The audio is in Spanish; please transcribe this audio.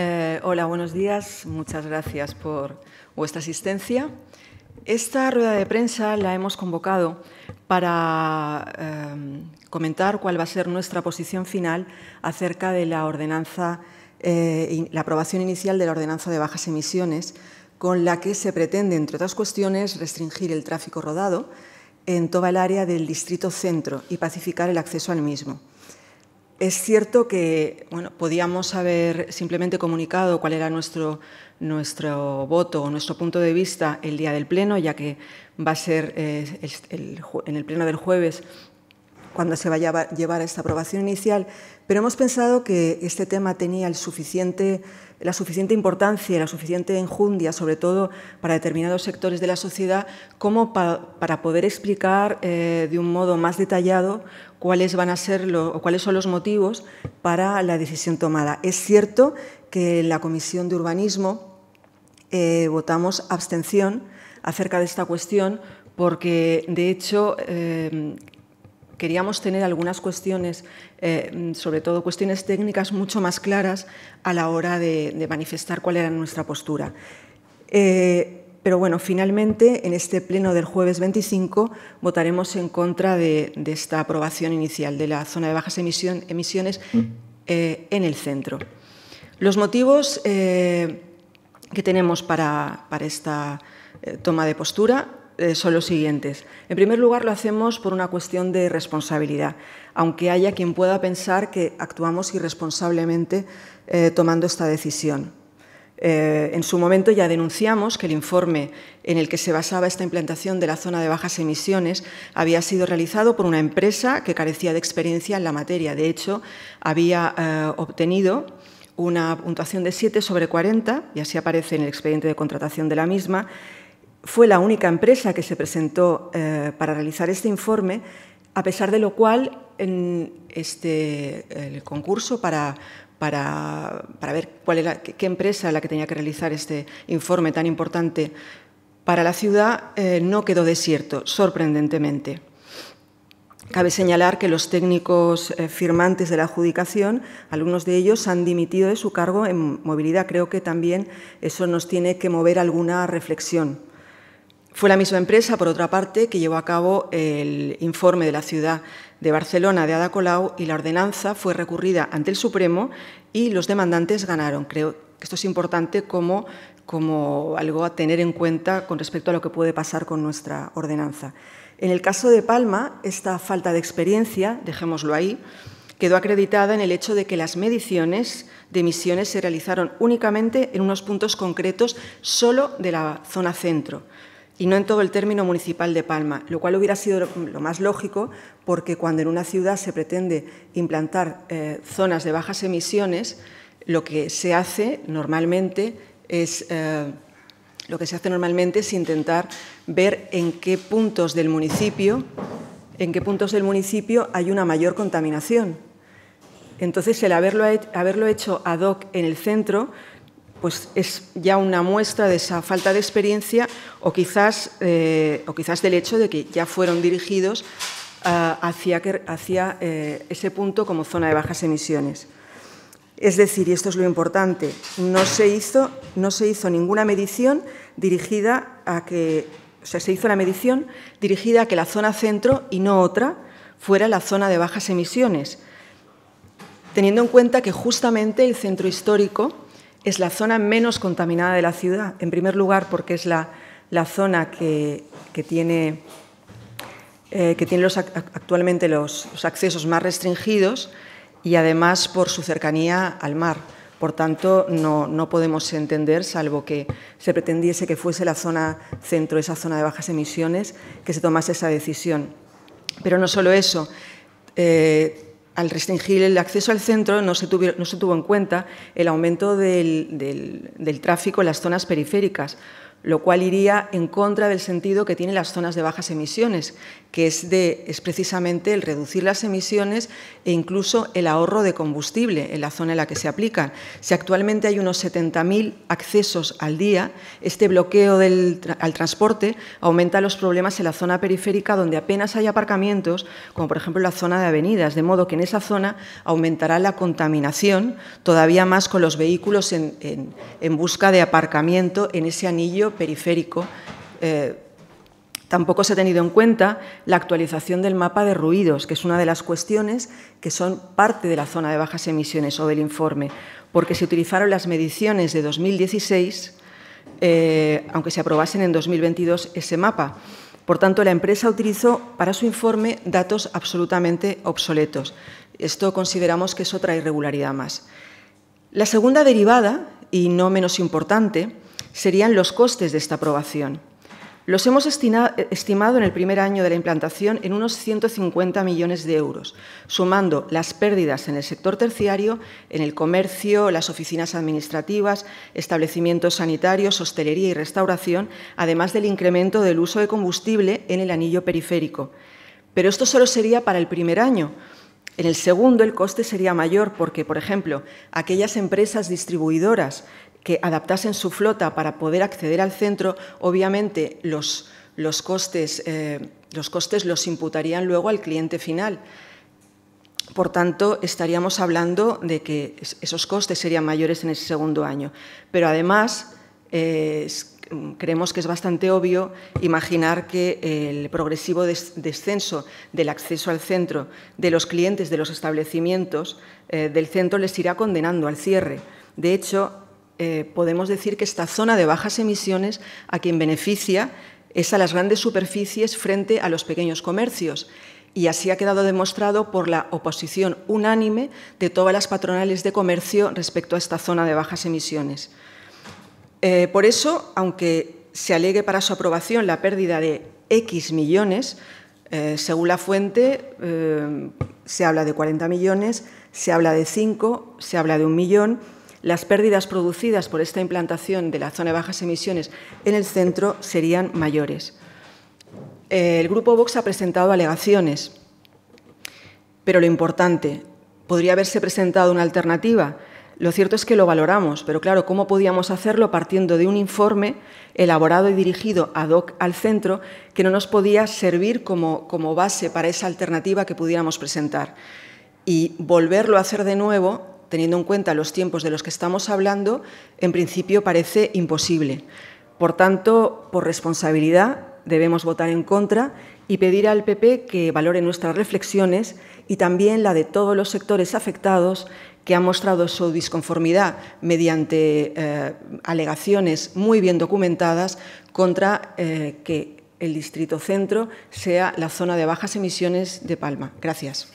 Eh, hola, buenos días. Muchas gracias por vuestra asistencia. Esta rueda de prensa la hemos convocado para em, comentar cuál va a ser nuestra posición final acerca de la ordenanza, eh, la aprobación inicial de la ordenanza de bajas emisiones, con la que se pretende, entre otras cuestiones, restringir el tráfico rodado en toda el área del distrito centro y pacificar el acceso al mismo. Es cierto que podíamos haber simplemente comunicado cuál era nuestro, nuestro voto o nuestro punto de vista el día del Pleno, ya que va a ser eh, en el Pleno del jueves cuando se vaya a llevar a esta aprobación inicial, pero hemos pensado que este tema tenía la suficiente importancia y la suficiente enjundia, sobre todo para determinados sectores de la sociedad, como para poder explicar eh, de un modo más detallado cuáles van a ser cuáles son los motivos para la decisión tomada. Es cierto que en la Comisión de Urbanismo eh, votamos abstención acerca de esta cuestión porque, de hecho, eh, queríamos tener algunas cuestiones, eh, sobre todo cuestiones técnicas, mucho más claras a la hora de, manifestar cuál era nuestra postura. Eh, pero bueno, finalmente, en este pleno del jueves 25, votaremos en contra de, esta aprobación inicial de la zona de bajas emisiones mm. eh, en el centro. Los motivos que tenemos para, para esta toma de postura eh, son los siguientes. En primer lugar, lo hacemos por una cuestión de responsabilidad, aunque haya quien pueda pensar que actuamos irresponsablemente eh, tomando esta decisión. Eh, en su momento ya denunciamos que el informe en el que se basaba esta implantación de la zona de bajas emisiones había sido realizado por una empresa que carecía de experiencia en la materia. De hecho, había obtenido una puntuación de 7 sobre 40, y así aparece en el expediente de contratación de la misma, fue la única empresa que se presentó eh, para realizar este informe, a pesar de lo cual en este, el concurso para, ver cuál qué empresa la que tenía que realizar este informe tan importante para la ciudad eh, no quedó desierto, sorprendentemente. Cabe señalar que los técnicos eh, firmantes de la adjudicación, algunos de ellos han dimitido de su cargo en movilidad. Creo que también eso nos tiene que mover alguna reflexión. Fue la misma empresa, por otra parte, que llevó a cabo el informe de la ciudad de Barcelona de Ada Colau y la ordenanza fue recurrida ante el Supremo y los demandantes ganaron. Creo que esto es importante como, como algo a tener en cuenta con respecto a lo que puede pasar con nuestra ordenanza. En el caso de Palma, esta falta de experiencia, dejémoslo ahí, quedó acreditada en el hecho de que las mediciones de emisiones se realizaron únicamente en unos puntos concretos solo de la zona centro y no en todo el término municipal de Palma, lo cual hubiera sido lo más lógico porque cuando en una ciudad se pretende implantar eh, zonas de bajas emisiones, lo que se hace normalmente es eh, lo que se hace normalmente es intentar ver en qué puntos del municipio en qué puntos del municipio hay una mayor contaminación. Entonces, el haberlo, haberlo hecho ad hoc en el centro pues es ya una muestra de esa falta de experiencia o quizás, eh, o quizás del hecho de que ya fueron dirigidos ah, hacia, eh, ese punto como zona de bajas emisiones. Es decir, y esto es lo importante, no se hizo, no se hizo ninguna medición dirigida a que, se hizo la medición dirigida a que la zona centro y no otra fuera la zona de bajas emisiones, teniendo en cuenta que justamente el centro histórico, es la zona menos contaminada de la ciudad, en primer lugar porque es la, zona que, tiene, eh, que tiene los, actualmente los, accesos más restringidos y además por su cercanía al mar. Por tanto, no, no, podemos entender, salvo que se pretendiese que fuese la zona centro, esa zona de bajas emisiones, que se tomase esa decisión. Pero no solo eso. Eh, al restringir el acceso al centro no se, tuvo en cuenta el aumento del, tráfico en las zonas periféricas, lo cual iría en contra del sentido que tienen las zonas de bajas emisiones, que es, de, es precisamente el reducir las emisiones e incluso el ahorro de combustible en la zona en la que se aplican. Si actualmente hay unos 70.000 accesos al día, este bloqueo al transporte aumenta los problemas en la zona periférica donde apenas hay aparcamientos, como por ejemplo la zona de avenidas, de modo que en esa zona aumentará la contaminación, todavía más con los vehículos en, en busca de aparcamiento en ese anillo periférico. Eh, tampoco se ha tenido en cuenta la actualización del mapa de ruidos, que es una de las cuestiones que son parte de la zona de bajas emisiones o del informe, porque se utilizaron las mediciones de 2016, eh, aunque se aprobasen en 2022 ese mapa. Por tanto, la empresa utilizó para su informe datos absolutamente obsoletos. Esto consideramos que es otra irregularidad más. La segunda derivada, y no menos importante, serían los costes de esta aprobación. Los hemos estimado en el primer año de la implantación en unos 150 millones de euros, sumando las pérdidas en el sector terciario, en el comercio, las oficinas administrativas, establecimientos sanitarios, hostelería y restauración, además del incremento del uso de combustible en el anillo periférico. Pero esto solo sería para el primer año. En el segundo, el coste sería mayor porque, por ejemplo, aquellas empresas distribuidoras que adaptasen su flota para poder acceder al centro, obviamente los, eh, los, costes, los imputarían luego al cliente final. Por tanto, estaríamos hablando de que esos costes serían mayores en ese segundo año. Pero además, eh, creemos que es bastante obvio imaginar que el progresivo descenso del acceso al centro de los clientes de los establecimientos eh, del centro les irá condenando al cierre. De hecho, eh, podemos decir que esta zona de bajas emisiones a quien beneficia es a las grandes superficies frente a los pequeños comercios. Y así ha quedado demostrado por la oposición unánime de todas las patronales de comercio respecto a esta zona de bajas emisiones. Eh, por eso, aunque se alegue para su aprobación la pérdida de X millones, eh, según la fuente, se habla de 40 millones, se habla de 5, se habla de un millón las pérdidas producidas por esta implantación de la zona de bajas emisiones en el centro serían mayores. El Grupo Vox ha presentado alegaciones, pero lo importante, podría haberse presentado una alternativa. Lo cierto es que lo valoramos, pero claro, ¿cómo podíamos hacerlo partiendo de un informe elaborado y dirigido ad hoc al centro que no nos podía servir como, como base para esa alternativa que pudiéramos presentar? Y volverlo a hacer de nuevo teniendo en cuenta los tiempos de los que estamos hablando, en principio parece imposible. Por tanto, por responsabilidad, debemos votar en contra y pedir al PP que valore nuestras reflexiones y también la de todos los sectores afectados que han mostrado su disconformidad mediante eh, alegaciones muy bien documentadas contra eh, que el Distrito Centro sea la zona de bajas emisiones de Palma. Gracias.